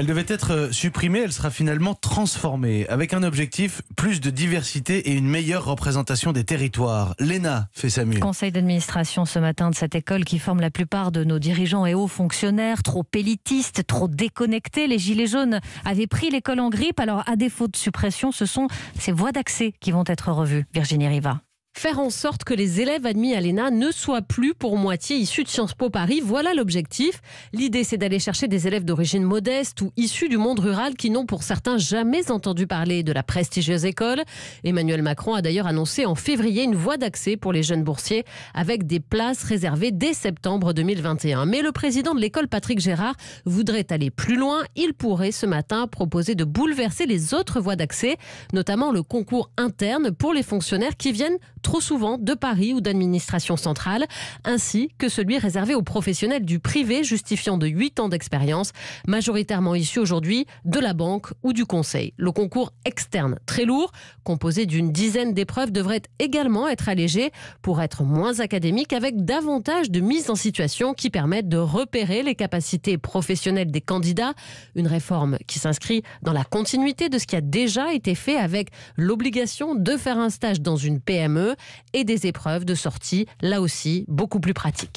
Elle devait être euh, supprimée, elle sera finalement transformée, avec un objectif, plus de diversité et une meilleure représentation des territoires. Léna fait sa mieux. Conseil d'administration ce matin de cette école qui forme la plupart de nos dirigeants et hauts fonctionnaires, trop élitistes, trop déconnectés. Les Gilets jaunes avaient pris l'école en grippe, alors à défaut de suppression, ce sont ces voies d'accès qui vont être revues. Virginie Riva faire en sorte que les élèves admis à l'ENA ne soient plus pour moitié issus de Sciences Po Paris. Voilà l'objectif. L'idée, c'est d'aller chercher des élèves d'origine modeste ou issus du monde rural qui n'ont pour certains jamais entendu parler de la prestigieuse école. Emmanuel Macron a d'ailleurs annoncé en février une voie d'accès pour les jeunes boursiers avec des places réservées dès septembre 2021. Mais le président de l'école, Patrick Gérard, voudrait aller plus loin. Il pourrait ce matin proposer de bouleverser les autres voies d'accès, notamment le concours interne pour les fonctionnaires qui viennent trop souvent de Paris ou d'administration centrale, ainsi que celui réservé aux professionnels du privé justifiant de 8 ans d'expérience, majoritairement issus aujourd'hui de la banque ou du conseil. Le concours externe, très lourd, composé d'une dizaine d'épreuves, devrait également être allégé pour être moins académique avec davantage de mises en situation qui permettent de repérer les capacités professionnelles des candidats. Une réforme qui s'inscrit dans la continuité de ce qui a déjà été fait avec l'obligation de faire un stage dans une PME et des épreuves de sortie, là aussi beaucoup plus pratiques.